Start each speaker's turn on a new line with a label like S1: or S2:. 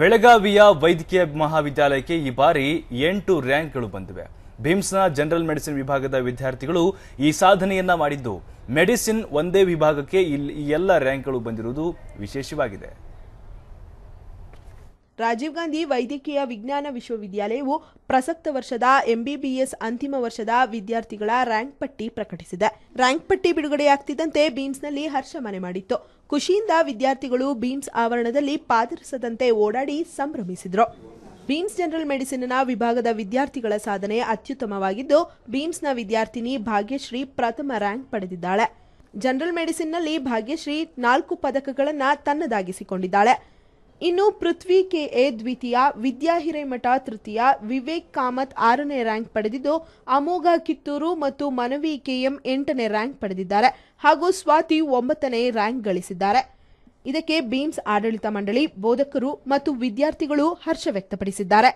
S1: ಬೆಳಗಾವಿಯ ವೈದ್ಯಕೀಯ ಮಹಾವಿದ್ಯಾಲಯಕ್ಕೆ ಈ ಬಾರಿ ಎಂಟು ರ್ಯಾಂಕ್ಗಳು ಬಂದಿವೆ ಭೀಮ್ಸ್ನ ಜನರಲ್ ಮೆಡಿಸಿನ್ ವಿಭಾಗದ ವಿದ್ಯಾರ್ಥಿಗಳು ಈ ಸಾಧನೆಯನ್ನ ಮಾಡಿದ್ದು ಮೆಡಿಸಿನ್ ಒಂದೇ ವಿಭಾಗಕ್ಕೆ ಈ ಎಲ್ಲ ರ್ಯಾಂಕ್ಗಳು ಬಂದಿರುವುದು ವಿಶೇಷವಾಗಿದೆ
S2: ರಾಜೀವ್ ಗಾಂಧಿ ವೈದ್ಯಕೀಯ ವಿಜ್ಞಾನ ವಿಶ್ವವಿದ್ಯಾಲಯವು ಪ್ರಸಕ್ತ ವರ್ಷದ ಎಂಬಿಬಿಎಸ್ ಅಂತಿಮ ವರ್ಷದ ವಿದ್ಯಾರ್ಥಿಗಳ ರ್ಯಾಂಕ್ ಪಟ್ಟಿ ಪ್ರಕಟಿಸಿದೆ ರ್ಯಾಂಕ್ ಪಟ್ಟಿ ಬಿಡುಗಡೆಯಾಗ್ತಿದ್ದಂತೆ ಬೀಮ್ಸ್ನಲ್ಲಿ ಹರ್ಷ ಮನೆ ಮಾಡಿತ್ತು ಖುಷಿಯಿಂದ ವಿದ್ಯಾರ್ಥಿಗಳು ಬೀಮ್ಸ್ ಆವರಣದಲ್ಲಿ ಪಾದರಸದಂತೆ ಓಡಾಡಿ ಸಂಭ್ರಮಿಸಿದರು ಬೀಮ್ಸ್ ಜನರಲ್ ಮೆಡಿಸಿನ್ನ ವಿಭಾಗದ ವಿದ್ಯಾರ್ಥಿಗಳ ಸಾಧನೆ ಅತ್ಯುತ್ತಮವಾಗಿದ್ದು ಬೀಮ್ಸ್ನ ವಿದ್ಯಾರ್ಥಿನಿ ಭಾಗ್ಯಶ್ರೀ ಪ್ರಥಮ ರ್ಯಾಂಕ್ ಪಡೆದಿದ್ದಾಳೆ ಜನರಲ್ ಮೆಡಿಸಿನ್ನಲ್ಲಿ ಭಾಗ್ಯಶ್ರೀ ನಾಲ್ಕು ಪದಕಗಳನ್ನು ತನ್ನದಾಗಿಸಿಕೊಂಡಿದ್ದಾಳೆ ಇನ್ನು ಪೃಥ್ವಿ ಕೆ ಎ ದ್ವಿತೀಯ ವಿದ್ಯಾ ಹಿರೇಮಠ ತೃತೀಯ ವಿವೇಕ್ ಕಾಮತ್ ಆರನೇ ರ್ಯಾಂಕ್ ಪಡೆದಿದ್ದು ಅಮೋಘ ಕಿತ್ತೂರು ಮತ್ತು ಮನವಿ ಕೆಎಂ ಎಂಟನೇ ರ್ಯಾಂಕ್ ಪಡೆದಿದ್ದಾರೆ ಹಾಗೂ ಸ್ವಾತಿ ಒಂಬತ್ತನೇ ರ್ಯಾಂಕ್ ಗಳಿಸಿದ್ದಾರೆ ಇದಕ್ಕೆ ಬೀಮ್ಸ್ ಆಡಳಿತ ಮಂಡಳಿ ಬೋಧಕರು ಮತ್ತು ವಿದ್ಯಾರ್ಥಿಗಳು ಹರ್ಷ ವ್ಯಕ್ತಪಡಿಸಿದ್ದಾರೆ